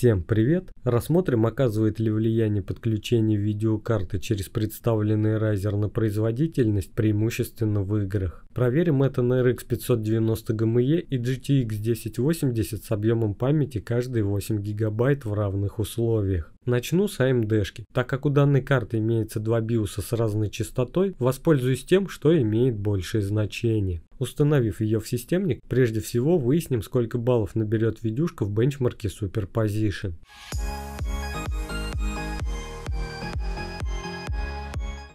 Всем привет! Рассмотрим, оказывает ли влияние подключения видеокарты через представленный Razer на производительность преимущественно в играх. Проверим это на RX 590 GME и GTX 1080 с объемом памяти каждые 8 ГБ в равных условиях. Начну с AMD-шки. Так как у данной карты имеется два биоса с разной частотой, воспользуюсь тем, что имеет большее значение. Установив ее в системник, прежде всего выясним, сколько баллов наберет видюшка в бенчмарке Superposition.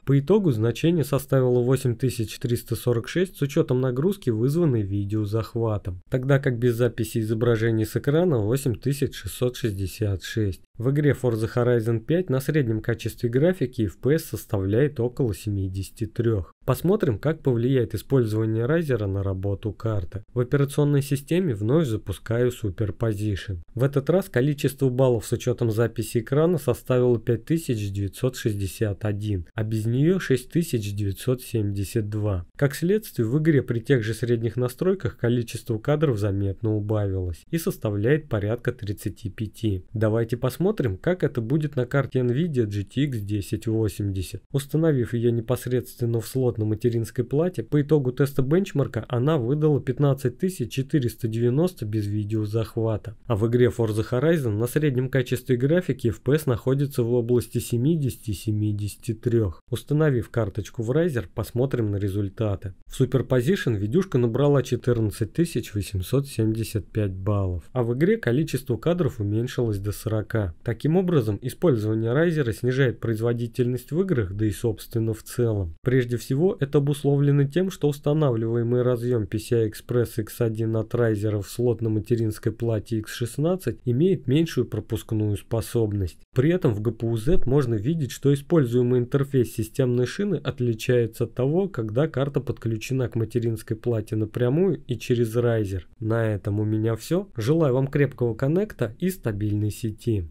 По итогу значение составило 8346 с учетом нагрузки, вызванной видеозахватом, тогда как без записи изображений с экрана 8666. В игре Forza Horizon 5 на среднем качестве графики FPS составляет около 73. Посмотрим, как повлияет использование райзера на работу карты. В операционной системе вновь запускаю Superposition. В этот раз количество баллов с учетом записи экрана составило 5961, а без нее 6972. Как следствие, в игре при тех же средних настройках количество кадров заметно убавилось и составляет порядка 35. Давайте посмотрим, посмотрим, как это будет на карте NVIDIA GTX 1080. Установив ее непосредственно в слот на материнской плате, по итогу теста бенчмарка она выдала 15490 без видеозахвата. А в игре Forza Horizon на среднем качестве графики FPS находится в области 70-73. Установив карточку в Razer, посмотрим на результаты. В Superposition видюшка набрала 14875 баллов, а в игре количество кадров уменьшилось до 40. Таким образом, использование райзера снижает производительность в играх, да и собственно в целом. Прежде всего, это обусловлено тем, что устанавливаемый разъем PCI Express X1 от райзера в слот на материнской плате X16 имеет меньшую пропускную способность. При этом в GPU-Z можно видеть, что используемый интерфейс системной шины отличается от того, когда карта подключена к материнской плате напрямую и через райзер. На этом у меня все. Желаю вам крепкого коннекта и стабильной сети.